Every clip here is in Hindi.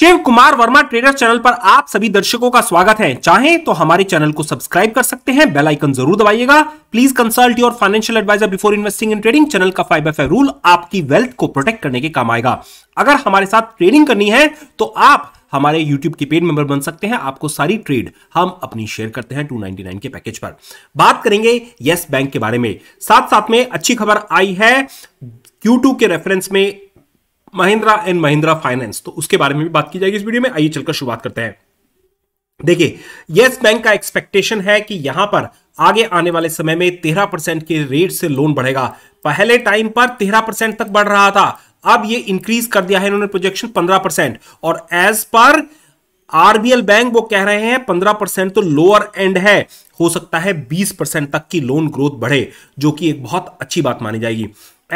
शिव कुमार वर्मा ट्रेडर चैनल पर आप सभी दर्शकों का स्वागत है चाहे तो हमारे चैनल को सब्सक्राइब कर सकते हैं बेल आइकन जरूर दबाइएगा please consult your financial advisor before investing in trading channel का फाइव एफ रूल आपकी वेल्थ को प्रोटेक्ट करने के काम आएगा अगर हमारे साथ ट्रेडिंग करनी है तो आप हमारे यूट्यूब के पेड मेंबर बन सकते हैं आपको सारी ट्रेड हम अपनी शेयर करते हैं 299 के पैकेज पर बात करेंगे यस बैंक के बारे में साथ साथ में अच्छी खबर आई है Q2 के रेफरेंस में महिंद्रा एंड महिंद्रा फाइनेंस तो उसके बारे में भी बात की जाएगी इस वीडियो में आइए चलकर शुरुआत करते हैं देखिए यस बैंक का एक्सपेक्टेशन है कि यहां पर आगे आने वाले समय में तेरह परसेंट के रेट से लोन बढ़ेगा पहले टाइम पर तेरह परसेंट तक बढ़ रहा था अब ये इंक्रीज कर दिया है इन्होंने प्रोजेक्शन पंद्रह परसेंट और एज पर आरबीएल बैंक वो कह रहे हैं पंद्रह परसेंट तो लोअर एंड है हो सकता है 20 परसेंट तक की लोन ग्रोथ बढ़े जो कि एक बहुत अच्छी बात मानी जाएगी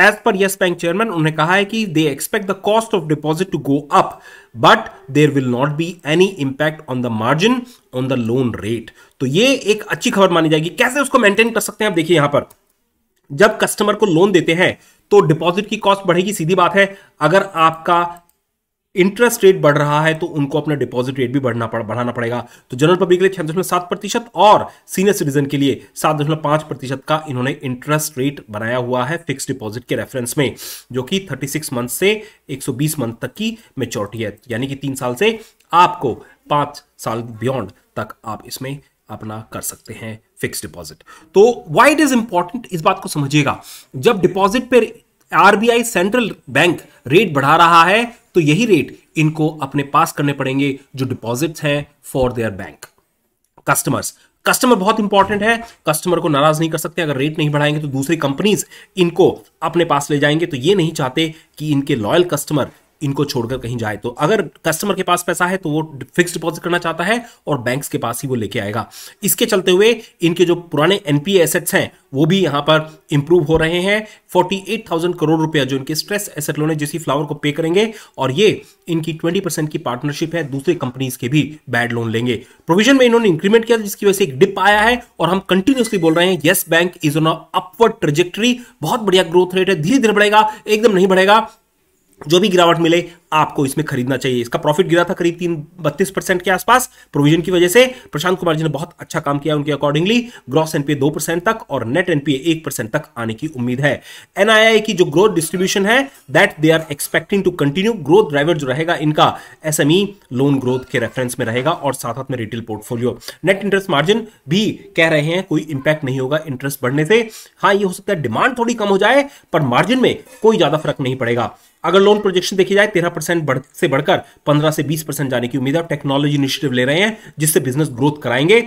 as per yes bank chairman उन्होंने कहा है कि they expect the cost of deposit to go up but there will not be any impact on the margin on the loan rate तो ये एक अच्छी खबर मानी जाएगी कैसे उसको मेंटेन कर सकते हैं आप देखिए यहां पर जब कस्टमर को लोन देते हैं तो डिपॉजिट की कॉस्ट बढ़ेगी सीधी बात है अगर आपका इंटरेस्ट रेट बढ़ रहा है तो उनको अपना डिपॉजिट रेट भी बढ़ना पड़, बढ़ाना पड़ेगा तो जनरल पब्लिक के लिए छह दशमलव सात प्रतिशत और सीनियर सिटीजन के लिए सात दशमलव पांच प्रतिशत का इन्होंने इंटरेस्ट रेट बनाया हुआ है फिक्स डिपॉजिट के रेफरेंस में जो कि थर्टी सिक्स मंथ से एक सौ बीस मंथ तक की मेच्योरिटी है यानी कि तीन साल से आपको पांच साल बियॉन्ड तक आप इसमें अपना कर सकते हैं फिक्स डिपॉजिट तो वाई इट इज इंपॉर्टेंट इस बात को समझिएगा जब डिपॉजिट पर आरबीआई सेंट्रल बैंक रेट बढ़ा रहा है तो यही रेट इनको अपने पास करने पड़ेंगे जो डिपॉजिट्स हैं for their bank customers customer बहुत इंपॉर्टेंट है कस्टमर को नाराज नहीं कर सकते अगर रेट नहीं बढ़ाएंगे तो दूसरी कंपनीज इनको अपने पास ले जाएंगे तो ये नहीं चाहते कि इनके लॉयल कस्टमर इनको छोड़कर कहीं जाए तो अगर कस्टमर के पास पैसा है तो वो फिक्स डिपॉजिट करना चाहता है और बैंक्स के पास ही वो लेके आएगा इसके चलते हुए इनके जो पुराने एनपीए एसेट्स हैं वो भी यहां पर इंप्रूव हो रहे हैं 48,000 करोड़ रुपया जो इनके स्ट्रेस एसेट लोन है जिसकी फ्लावर को पे करेंगे और ये इनकी 20% की पार्टनरशिप है दूसरे कंपनीज के भी बैड लोन लेंगे प्रोविजन में इन्होंने इंक्रीमेंट किया जिसकी वजह से एक डिप आया है और हम कंटिन्यूसली बोल रहे हैं Yes Bank is on upward trajectory बहुत बढ़िया ग्रोथ रेट है धीरे धीरे बढ़ेगा एकदम नहीं बढ़ेगा जो भी गिरावट मिले आपको इसमें खरीदना चाहिए इसका प्रॉफिट गिरा था करीब तीन बत्तीस परसेंट के आसपास प्रोविजन की वजह से प्रशांत कुमार जी ने बहुत अच्छा काम किया उनके अकॉर्डिंगली ग्रॉस एनपीए दो परसेंट तक और नेट एनपीए एक परसेंट तक आने की उम्मीद है एनआईआई की जो ग्रोथ डिस्ट्रीब्यूशन है that they are expecting to continue growth driver जो रहेगा इनका एस लोन ग्रोथ के रेफरेंस में रहेगा और साथ साथ में retail portfolio net interest margin भी कह रहे हैं कोई इंपैक्ट नहीं होगा इंटरेस्ट बढ़ने से हाँ ये हो सकता है डिमांड थोड़ी कम हो जाए पर मार्जिन में कोई ज्यादा फर्क नहीं पड़ेगा अगर लोन प्रोजेक्शन देखी जाए तेरह परसेंट बढ़, से बढ़कर पंद्रह से बीस परसेंट जाने की उम्मीद है टेक्नोलॉजी इनिशिएटिव ले रहे हैं जिससे बिजनेस ग्रोथ कराएंगे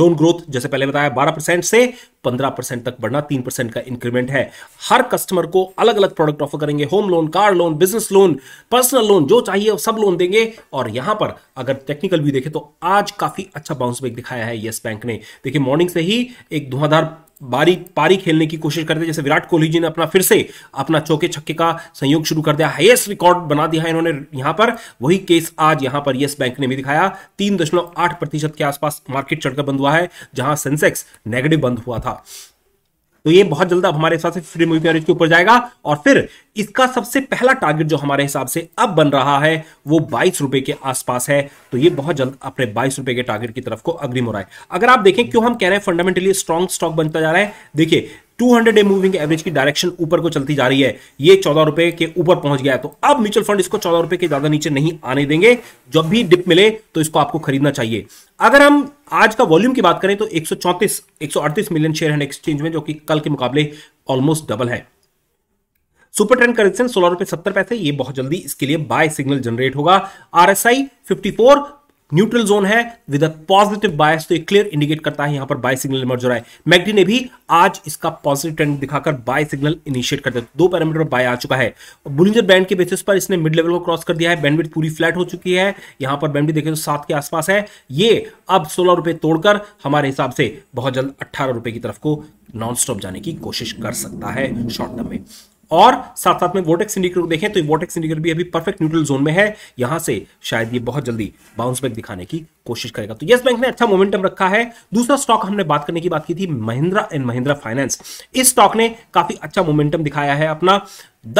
लोन ग्रोथ जैसे पहले बताया 12 परसेंट से 15 परसेंट तक बढ़ना 3 परसेंट का इंक्रीमेंट है हर कस्टमर को अलग अलग प्रोडक्ट ऑफर करेंगे home loan car loan business loan personal loan जो चाहिए वो सब लोन देंगे और यहां पर अगर टेक्निकल व्यू देखें तो आज काफी अच्छा बाउंस बैक दिखाया है येस बैंक ने देखिए मॉर्निंग से ही एक धुआंधार बारी पारी खेलने की कोशिश करते जैसे विराट कोहली जी ने अपना फिर से अपना चौके छक्के का संयोग शुरू कर दिया हाईएस्ट रिकॉर्ड बना दिया है इन्होंने यहां पर वही केस आज यहां पर येस बैंक ने भी दिखाया तीन दशमलव आठ प्रतिशत के आसपास मार्केट चढ़कर बंद हुआ है जहां सेंसेक्स नेगेटिव बंद हुआ था तो ये बहुत जल्द अब हमारे हिसाब से फ्री मूवी एवरेज के ऊपर जाएगा और फिर इसका सबसे पहला टारगेट जो हमारे हिसाब से अब बन रहा है वो बाईस रुपए के आसपास है तो ये बहुत जल्द अपने बाईस रुपए के टारगेट की तरफ को अग्रिम हो रहा है अगर आप देखें क्यों हम कह रहे हैं फंडामेंटली स्ट्रॉन्ग स्टॉक बनता जा रहा है देखिए 200 डे मूविंग एवरेज की डायरेक्शन ऊपर को चलती जा रही है ये चौदह रुपए के ऊपर पहुंच गया है तो अब म्यूचुअल फंड इसको चौदह रुपए के ज्यादा नीचे नहीं आने देंगे जब भी डिप मिले तो इसको आपको खरीदना चाहिए अगर हम आज का वॉल्यूम की बात करें तो 134 138 मिलियन शेयर हैंड एक्सचेंज में जो कि कल के मुकाबले ऑलमोस्ट डबल है सुपर ट्रेंड करेक्शन सोलह रुपए सत्तर पैसे ये बहुत जल्दी इसके लिए बाय सिग्नल जनरेट होगा आरएसआई 54 न्यूट्रल जोन है विद अ पॉजिटिव बायस तो क्लियर इंडिकेट करता है यहां पर बाय सिग्नल इमर्ज हो रहा है मैगडी ने भी आज इसका पॉजिटिव ट्रेंड दिखाकर बाय सिग्नल इनिशिएट कर दिया दो पैरामीटर बाय आ चुका है बुलिंजर बैंड के बेसिस पर इसने मिड लेवल को क्रॉस कर दिया है बैंडविड पूरी फ्लैट हो चुकी है यहां पर बैंडविड देखें तो सात के आसपास है ये अब सोलह रुपए तोड़कर हमारे हिसाब से बहुत जल्द अट्ठारह रुपए की तरफ को नॉन स्टॉप जाने की कोशिश कर सकता है शॉर्ट टर्म में और साथ साथ में वोटेक्स इंडिकेटर को देखें तो वोटेक्स इंडिकेटर भी अभी परफेक्ट न्यूट्रल जोन में है यहां से शायद ये बहुत जल्दी बाउंस बैक दिखाने की कोशिश करेगा तो यस बैंक ने अच्छा मोमेंटम रखा है दूसरा स्टॉक हमने बात करने की बात की थी महिंद्रा एंड महिंद्रा फाइनेंस इस स्टॉक ने काफी अच्छा मोमेंटम दिखाया है अपना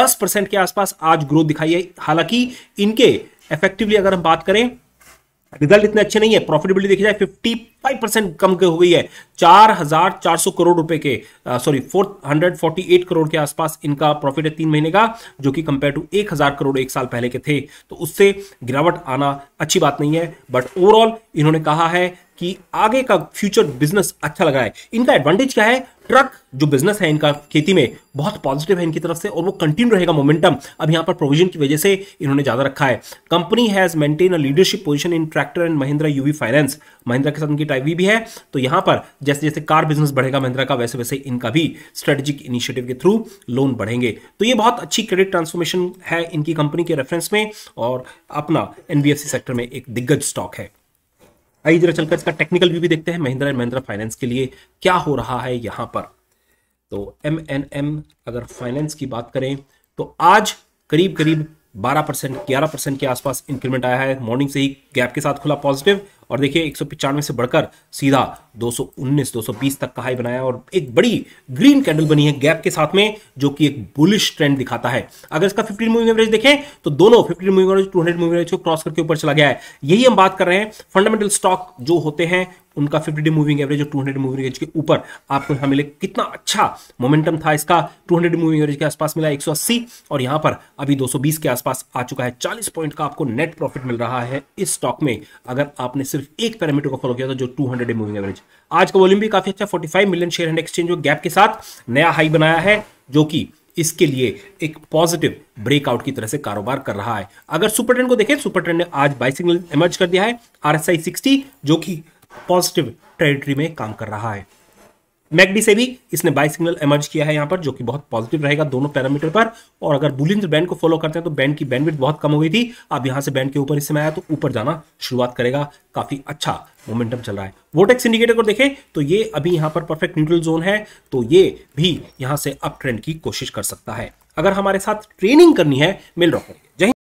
दस परसेंट के आसपास आज ग्रोथ दिखाई है हालांकि इनके इफेक्टिवली अगर हम बात करें रिजल्ट इतने अच्छे नहीं है प्रॉफिटेबिलिटी देखी जाए 55 परसेंट कम हो गई है 4,400 करोड़ रुपए के सॉरी 448 करोड़ के आसपास इनका प्रॉफिट है तीन महीने का जो कि कंपेयर टू 1,000 करोड़ एक साल पहले के थे तो उससे गिरावट आना अच्छी बात नहीं है बट ओवरऑल इन्होंने कहा है कि आगे का फ्यूचर बिजनेस अच्छा लग रहा है इनका एडवांटेज क्या है ट्रक जो बिजनेस है इनका खेती में बहुत पॉजिटिव है इनकी तरफ से और वो कंटिन्यू रहेगा मोमेंटम अब यहाँ पर प्रोविजन की वजह से इन्होंने ज्यादा रखा है company has maintain a leadership position in tractor and Mahindra UV finance Mahindra के साथ उनकी टाइवी भी है तो यहाँ पर जैसे जैसे कार बिजनेस बढ़ेगा महिंद्रा का वैसे वैसे इनका भी स्ट्रेटेजिक इनिशिएटिव के थ्रू लोन बढ़ेंगे तो ये बहुत अच्छी क्रेडिट ट्रांसफॉर्मेशन है इनकी कंपनी के रेफरेंस में और अपना एनबीएफसी सेक्टर में एक दिग्गज स्टॉक है आइए जरा चलकर इसका टेक्निकल व्यू भी देखते हैं महिंद्रा एंड महिंद्रा फाइनेंस के लिए क्या हो रहा है यहां पर तो एम एन एम अगर फाइनेंस की बात करें तो आज करीब करीब 12 परसेंट ग्यारह परसेंट के आसपास इंक्रीमेंट आया है मॉर्निंग से ही गैप के साथ खुला पॉजिटिव और देखिए एक से बढ़कर सीधा 219 220 तक का हाई बनाया और एक बड़ी ग्रीन कैंडल बनी है गैप के साथ में जो कि एक बुलिश ट्रेंड दिखाता है अगर इसका 15 मूविंग एवरेज देखें तो दोनों fifteen moving average two hundred moving average को क्रॉस करके ऊपर चला गया है यही हम बात कर रहे हैं फंडामेंटल स्टॉक जो होते हैं उनका फिफ्टी डे मूविंग एवरेज और टू हंड्रेड मूविंग एवरेज के ऊपर आपको यहाँ मिले कितना अच्छा मोमेंटम था इसका टू हंड्रेड मूविंग एवरेज के आसपास मिला एक सौ अस्सी और यहाँ पर अभी दो सौ बीस के आसपास आ चुका है चालीस पॉइंट का आपको नेट प्रॉफिट मिल रहा है इस स्टॉक में अगर आपने सिर्फ एक पैरामीटर को फॉलो किया था तो जो टू हंड्रेड मूविंग एवरेज आज का वॉल्यूम भी काफी अच्छा फोर्टी फाइव मिलियन शेयर हंड एक्सचेंज गैप के साथ नया हाई बनाया है जो कि इसके लिए एक पॉजिटिव ब्रेकआउट की तरह से कारोबार कर रहा है अगर सुपर ट्रेंड को देखें सुपर ट्रेंड ने आज बाई सिग्नल इमर्ज कर दिया है आर एस आई सिक्सटी जो कि पॉजिटिव टेरिटरी में काम कर रहा है मैगडी से भी इसने बाई सिग्नल एमर्ज किया है यहाँ पर जो कि बहुत पॉजिटिव रहेगा दोनों पैरामीटर पर और अगर बुलिंजर बैंड को फॉलो करते हैं तो बैंड की बैंडविड बहुत कम हो गई थी अब यहाँ से बैंड के ऊपर इस समय आया तो ऊपर जाना शुरुआत करेगा काफी अच्छा मोमेंटम चल रहा है वोटेक्स इंडिकेटर को देखें तो ये अभी यहाँ पर परफेक्ट न्यूट्रल जोन है तो ये भी यहाँ से अप ट्रेंड की कोशिश कर सकता है अगर हमारे साथ ट्रेनिंग करनी है मिल रहा जय